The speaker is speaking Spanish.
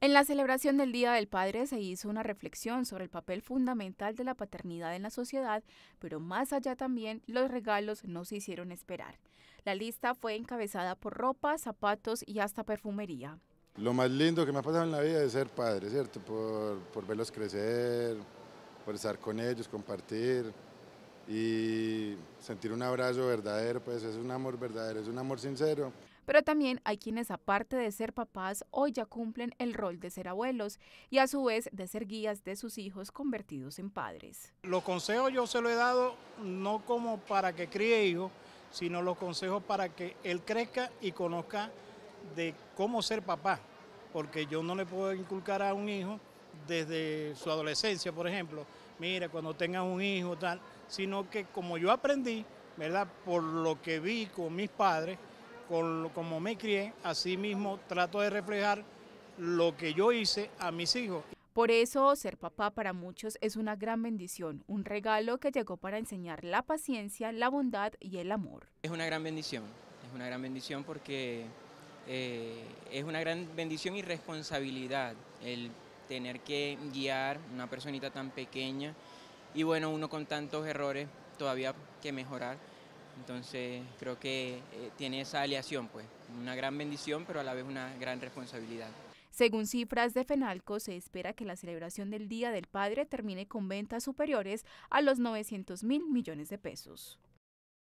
En la celebración del Día del Padre se hizo una reflexión sobre el papel fundamental de la paternidad en la sociedad, pero más allá también los regalos no se hicieron esperar. La lista fue encabezada por ropa, zapatos y hasta perfumería. Lo más lindo que me ha pasado en la vida es ser padre, ¿cierto? Por, por verlos crecer, por estar con ellos, compartir y sentir un abrazo verdadero, pues es un amor verdadero, es un amor sincero. Pero también hay quienes, aparte de ser papás, hoy ya cumplen el rol de ser abuelos y a su vez de ser guías de sus hijos convertidos en padres. Los consejos yo se los he dado no como para que críe hijos, sino los consejos para que él crezca y conozca de cómo ser papá, porque yo no le puedo inculcar a un hijo desde su adolescencia, por ejemplo, mira, cuando tengas un hijo, tal, sino que como yo aprendí, ¿verdad? Por lo que vi con mis padres, con lo, como me crié, así mismo trato de reflejar lo que yo hice a mis hijos. Por eso ser papá para muchos es una gran bendición, un regalo que llegó para enseñar la paciencia, la bondad y el amor. Es una gran bendición, es una gran bendición porque eh, es una gran bendición y responsabilidad el tener que guiar una personita tan pequeña y bueno, uno con tantos errores todavía que mejorar. Entonces creo que eh, tiene esa aleación, pues, una gran bendición, pero a la vez una gran responsabilidad. Según cifras de FENALCO, se espera que la celebración del Día del Padre termine con ventas superiores a los 900 mil millones de pesos.